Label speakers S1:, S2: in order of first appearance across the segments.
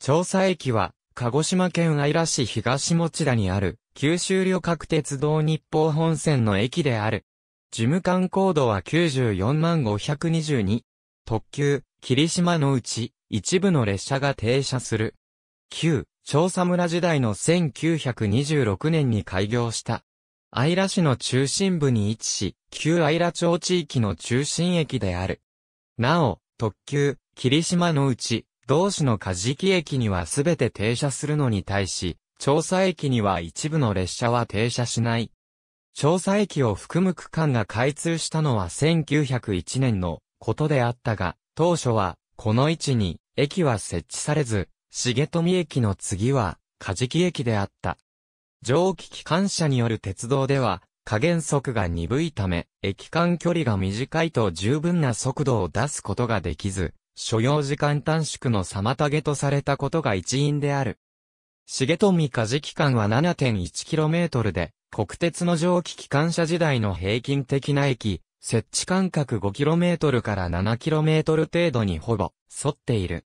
S1: 調査駅は、鹿児島県姶良市東持田にある、九州旅客鉄道日報本線の駅である。事務官高度は94万522。特急、霧島のうち、一部の列車が停車する。旧、調査村時代の1926年に開業した。姶良市の中心部に位置し、旧姶良町地域の中心駅である。なお、特急、霧島のうち、同市のジキ駅にはすべて停車するのに対し、調査駅には一部の列車は停車しない。調査駅を含む区間が開通したのは1901年のことであったが、当初は、この位置に、駅は設置されず、重富駅の次は、ジキ駅であった。蒸気機関車による鉄道では、加減速が鈍いため、駅間距離が短いと十分な速度を出すことができず、所要時間短縮の妨げとされたことが一因である。重富家事期間は 7.1km で、国鉄の蒸気機関車時代の平均的な駅、設置間隔 5km から 7km 程度にほぼ沿っている。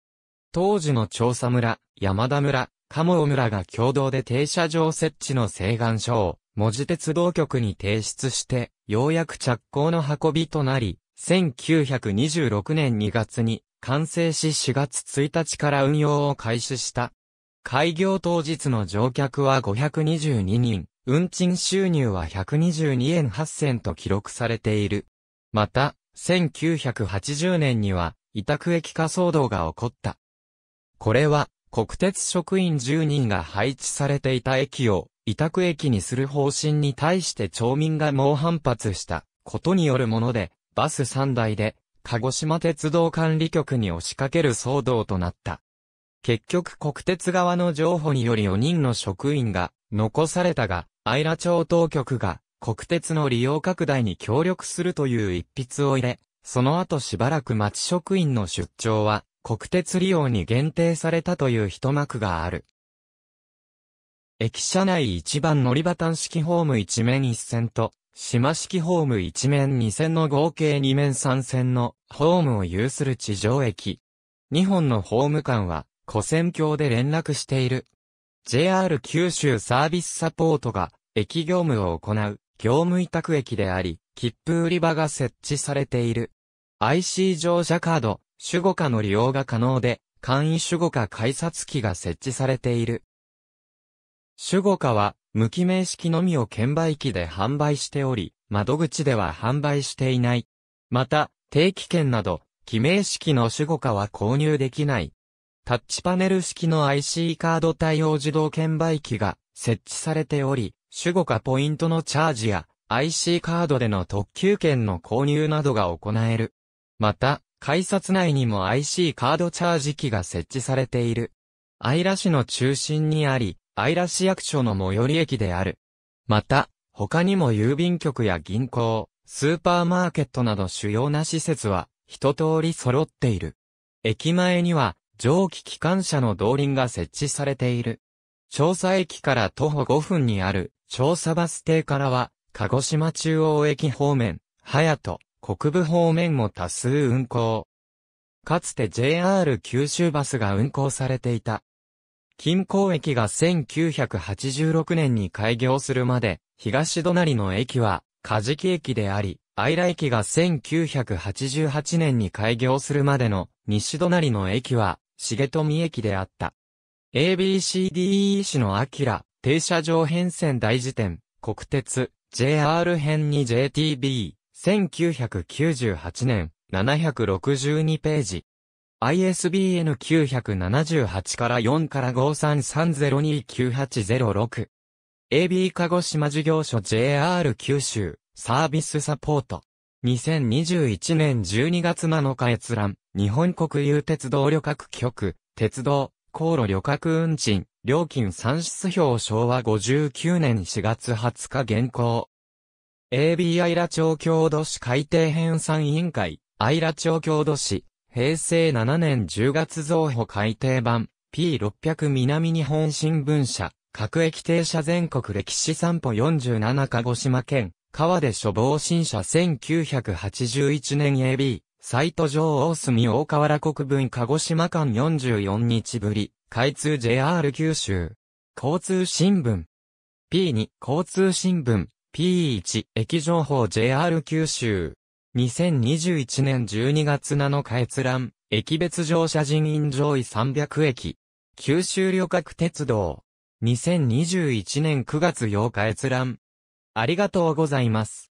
S1: 当時の調査村、山田村、鴨尾村が共同で停車場設置の請願書を、文字鉄道局に提出して、ようやく着工の運びとなり、1926年2月に完成し4月1日から運用を開始した。開業当日の乗客は522人、運賃収入は122円8銭と記録されている。また、1980年には、委託駅化騒動が起こった。これは、国鉄職員10人が配置されていた駅を、委託駅にする方針に対して町民が猛反発したことによるもので、バス3台で鹿児島鉄道管理局に押しかける騒動となった。結局国鉄側の譲歩により4人の職員が残されたが、愛良町当局が国鉄の利用拡大に協力するという一筆を入れ、その後しばらく町職員の出張は国鉄利用に限定されたという一幕がある。駅舎内一番乗り場端式ホーム一面一線と島式ホーム1面2線の合計2面3線のホームを有する地上駅。2本のホーム間は、古線橋で連絡している。JR 九州サービスサポートが、駅業務を行う、業務委託駅であり、切符売り場が設置されている。IC 乗車カード、主語課の利用が可能で、簡易主語課改札機が設置されている。主語課は、無記名式のみを券売機で販売しており、窓口では販売していない。また、定期券など、記名式の主語化は購入できない。タッチパネル式の IC カード対応自動券売機が設置されており、主語化ポイントのチャージや IC カードでの特急券の購入などが行える。また、改札内にも IC カードチャージ機が設置されている。アイラ市の中心にあり、愛良市役所の最寄り駅である。また、他にも郵便局や銀行、スーパーマーケットなど主要な施設は一通り揃っている。駅前には蒸気機関車の動輪が設置されている。調査駅から徒歩5分にある調査バス停からは、鹿児島中央駅方面、隼人、国部方面も多数運行。かつて JR 九州バスが運行されていた。金港駅が1986年に開業するまで、東隣の駅は、カジキ駅であり、アイラ駅が1988年に開業するまでの西隣の駅は、重富駅であった。ABCDE 市のアキラ、停車場変線大辞典、国鉄、JR 編に JTB、1998年、762ページ。ISBN 978から4から53302980 AB 鹿児島事業所 JR 九州サービスサポート2021年12月7日閲覧日本国有鉄道旅客局鉄道航路旅客運賃料金算出表昭和59年4月20日現行 AB アイラ町郷土市改定編纂委員会アイラ町郷土市平成7年10月増補改訂版 P600 南日本新聞社各駅停車全国歴史散歩47鹿児島県川で処防新社1981年 AB サイト上大隅大河原国分鹿児島間44日ぶり開通 JR 九州交通新聞 P2 交通新聞 P1 駅情報 JR 九州2021年12月7日閲覧、駅別乗車人員上位300駅。九州旅客鉄道。2021年9月8日閲覧。ありがとうございます。